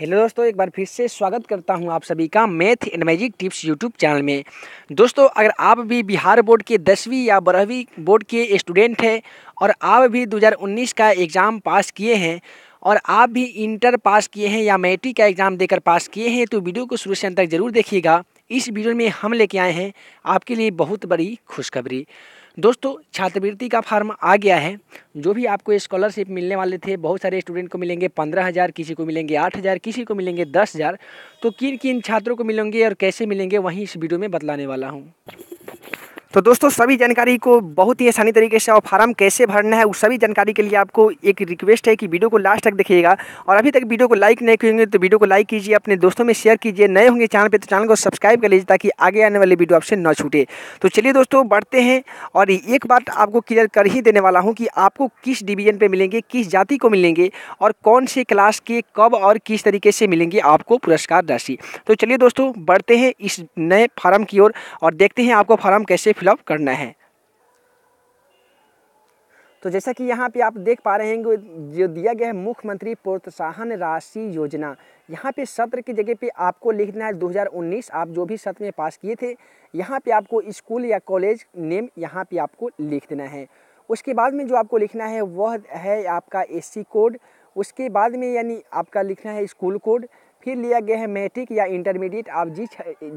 hello दोस्तों एक बार फिर से स्वागत करता हूं आप सभी का math and magic tips YouTube channel में दोस्तों अगर आप भी बिहार बोर्ड के दसवीं या बारहवीं बोर्ड के स्टूडेंट हैं और आप भी 2019 का एग्ज़ाम पास किए हैं और आप भी इंटर पास किए हैं या मैट्रिक का एग्ज़ाम देकर पास किए हैं तो वीडियो को शुरू से तक ज़रूर देखिएगा इस वीडियो में हम लेके आए हैं आपके लिए बहुत बड़ी खुशखबरी दोस्तों छात्रवृत्ति का फार्म आ गया है जो भी आपको स्कॉलरशिप मिलने वाले थे बहुत सारे स्टूडेंट को मिलेंगे पंद्रह हज़ार किसी को मिलेंगे आठ हज़ार किसी को मिलेंगे दस हज़ार तो किन किन छात्रों को मिलेंगे और कैसे मिलेंगे वहीं इस वीडियो में बतलाने वाला हूँ तो दोस्तों सभी जानकारी को बहुत ही आसानी तरीके से और फार्म कैसे भरना है उस सभी जानकारी के लिए आपको एक रिक्वेस्ट है कि वीडियो को लास्ट तक देखिएगा और अभी तक वीडियो को लाइक नहीं करेंगे तो वीडियो को लाइक कीजिए अपने दोस्तों में शेयर कीजिए नए होंगे चैनल पर तो चैनल को सब्सक्राइब कर लीजिए ताकि आगे आने वाले वीडियो आपसे न छूटे तो चलिए दोस्तों बढ़ते हैं और एक बात आपको क्लियर कर ही देने वाला हूँ कि आपको किस डिवीजन पर मिलेंगे किस जाति को मिलेंगे और कौन से क्लास के कब और किस तरीके से मिलेंगे आपको पुरस्कार राशि तो चलिए दोस्तों बढ़ते हैं इस नए फार्म की ओर और देखते हैं आपको फार्म कैसे फिलअप करना है तो जैसा कि यहाँ पे आप देख पा रहे हैं जो दिया गया है मुख्यमंत्री प्रोत्साहन राशि योजना यहाँ पे सत्र की जगह पे आपको लिखना है 2019 आप जो भी सत्र में पास किए थे यहाँ पे आपको स्कूल या कॉलेज नेम यहाँ पे आपको लिख देना है उसके बाद में जो आपको लिखना है वह है आपका एसी कोड उसके बाद में यानी आपका लिखना है स्कूल कोड फिर लिया गया है मैट्रिक या इंटरमीडिएट आप जिस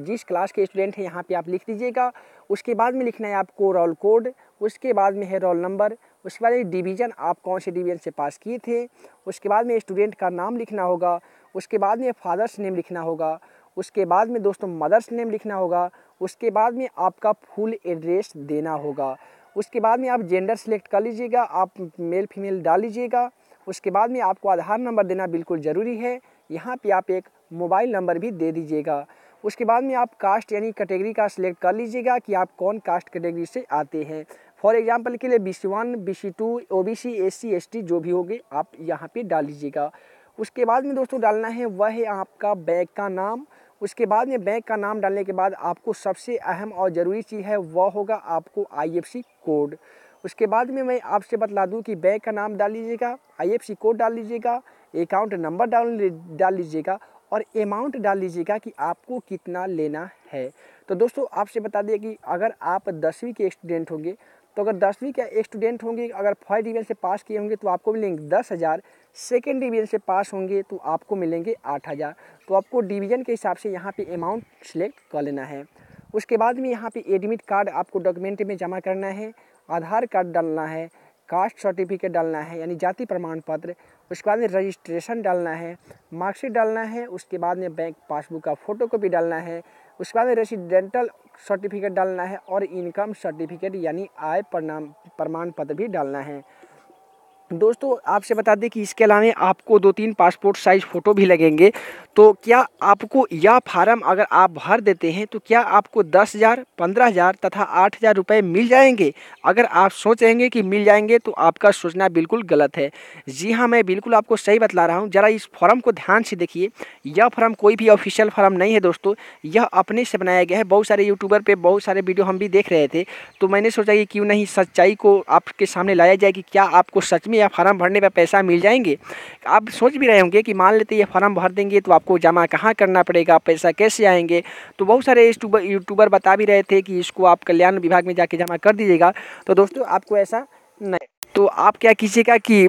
जिस क्लास के स्टूडेंट हैं यहाँ पे आप लिख दीजिएगा उसके बाद में लिखना है आपको रोल कोड उसके बाद में है रोल नंबर उसके बाद डिवीज़न आप कौन से डिवीज़न से पास किए थे उसके बाद में स्टूडेंट का नाम लिखना होगा उसके बाद में फादर्स नेम लिखना होगा उसके बाद में दोस्तों मदर्स नेम लिखना होगा उसके बाद में आपका फुल एड्रेस देना होगा उसके बाद में आप जेंडर सेलेक्ट कर लीजिएगा आप मेल फीमेल डाल लीजिएगा उसके बाद में आपको आधार नंबर देना बिल्कुल ज़रूरी है यहाँ पे आप एक मोबाइल नंबर भी दे दीजिएगा उसके बाद में आप कास्ट यानी कैटेगरी का सिलेक्ट कर लीजिएगा कि आप कौन कास्ट कैटेगरी से आते हैं फॉर एग्जाम्पल के लिए B C one B C two O B C S C S T जो भी होगी आप यहाँ पे डाल लीजिएगा उसके बाद में दोस्तों डालना है वह है आपका बैंक का नाम उसके बाद में बैंक का नाम डालने के बाद आपको सबसे अहम और ज़रूरी चीज़ है वह होगा आपको आईएफसी कोड उसके बाद में मैं आपसे बतला दूं कि बैंक का नाम डाल लीजिएगा आईएफसी कोड डाल लीजिएगा अकाउंट नंबर डाल डाल लीजिएगा और अमाउंट डाल लीजिएगा कि आपको कितना लेना है तो दोस्तों आपसे बता दें कि अगर आप दसवीं के स्टूडेंट होंगे तो अगर दसवीं के स्टूडेंट होंगे अगर फर्स्ट डिवीजन से पास किए होंगे तो आपको मिलेंगे दस हज़ार सेकेंड डिवीजन से पास होंगे तो आपको मिलेंगे आठ हज़ार तो आपको डिवीजन के हिसाब से यहाँ पे अमाउंट सेलेक्ट कर लेना है उसके बाद में यहाँ पे एडमिट कार्ड आपको डॉक्यूमेंट में जमा करना है आधार कार्ड डालना है कास्ट सर्टिफिकेट डालना है यानी जाति प्रमाण पत्र उसके बाद में रजिस्ट्रेशन डालना है मार्कशीट डालना है उसके बाद में बैंक पासबुक का फ़ोटो कॉपी डालना है उसके बाद में रेसिडेंटल सर्टिफिकेट डालना है और इनकम सर्टिफिकेट यानी आय प्रणाम प्रमाण पत्र भी डालना है दोस्तों आपसे बता दें कि इसके अलावा आपको दो तीन पासपोर्ट साइज़ फ़ोटो भी लगेंगे तो क्या आपको यह फार्म अगर आप भर देते हैं तो क्या आपको दस हज़ार पंद्रह हज़ार तथा आठ हज़ार रुपये मिल जाएंगे अगर आप सोचेंगे कि मिल जाएंगे तो आपका सोचना बिल्कुल गलत है जी हाँ मैं बिल्कुल आपको सही बतला रहा हूँ ज़रा इस फॉर्म को ध्यान से देखिए यह फॉर्म कोई भी ऑफिशियल फॉर्म नहीं है दोस्तों यह अपने से बनाया गया है बहुत सारे यूट्यूबर पर बहुत सारे वीडियो हम भी देख रहे थे तो मैंने सोचा कि क्यों नहीं सच्चाई को आपके सामने लाया जाए कि क्या आपको सच में या फॉर्म भरने पर पैसा मिल जाएंगे आप सोच भी रहे होंगे कि मान लेते ये फॉर्म भर देंगे तो आपको जमा कहाँ करना पड़ेगा पैसा कैसे आएंगे तो बहुत सारे यूट्यूबर यूट्यूबर बता भी रहे थे कि इसको आप कल्याण विभाग में जाके जमा कर दीजिएगा तो दोस्तों आपको ऐसा नहीं तो आप क्या कीजिएगा कि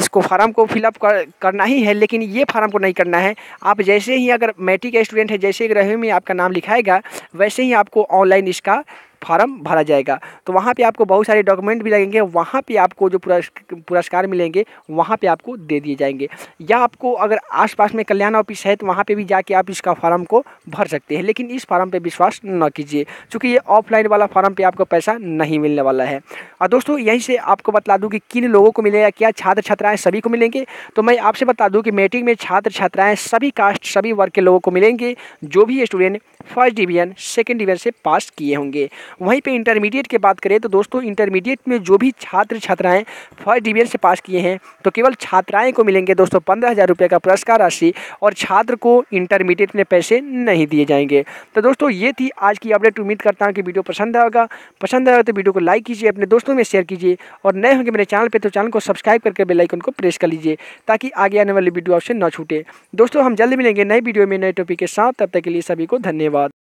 इसको फार्म को फिलअप कर, करना ही है लेकिन ये फार्म को नहीं करना है आप जैसे ही अगर मैट्रिक स्टूडेंट है जैसे ग्रह में आपका नाम लिखाएगा वैसे ही आपको ऑनलाइन इसका फॉर्म भरा जाएगा तो वहाँ पे आपको बहुत सारे डॉक्यूमेंट भी लगेंगे वहाँ पे आपको जो पुरस्कार मिलेंगे वहाँ पे आपको दे दिए जाएंगे या आपको अगर आसपास में कल्याण ऑफिस है तो वहाँ पे भी जाके आप इसका फॉर्म को भर सकते हैं लेकिन इस फॉर्म पर विश्वास न कीजिए चूँकि ये ऑफलाइन वाला फॉर्म पर आपको पैसा नहीं मिलने वाला है और दोस्तों यहीं से आपको बता दूँ कि किन लोगों को मिलेगा क्या छात्र छात्राएँ सभी को मिलेंगे तो मैं आपसे बता दूँ कि मेट्रिक में छात्र छात्राएँ सभी कास्ट सभी वर्ग के लोगों को मिलेंगे जो भी student first division second division से पास किए होंगे वहीं पे इंटरमीडिएट की बात करें तो दोस्तों इंटरमीडिएट में जो भी छात्र छात्राएं फर्स्ट डिवीजन से पास किए हैं तो केवल छात्राएं को मिलेंगे दोस्तों पंद्रह हज़ार रुपये का पुरस्कार राशि और छात्र को इंटरमीडिएट में पैसे नहीं दिए जाएंगे तो दोस्तों ये थी आज की अपडेट उम्मीद करता हूँ कि वीडियो पसंद आएगा पसंद आएगा तो वीडियो को लाइक कीजिए अपने दोस्तों में शेयर कीजिए और नए होंगे मेरे चैनल पर तो चैनल को सब्सक्राइब करके बेलाइकन को प्रेस कर लीजिए ताकि आगे आने वाली वीडियो आपसे ना छूटे दोस्तों हम जल्द मिलेंगे नए वीडियो में नए टॉपिक के साथ तब तक के लिए सभी को धन्यवाद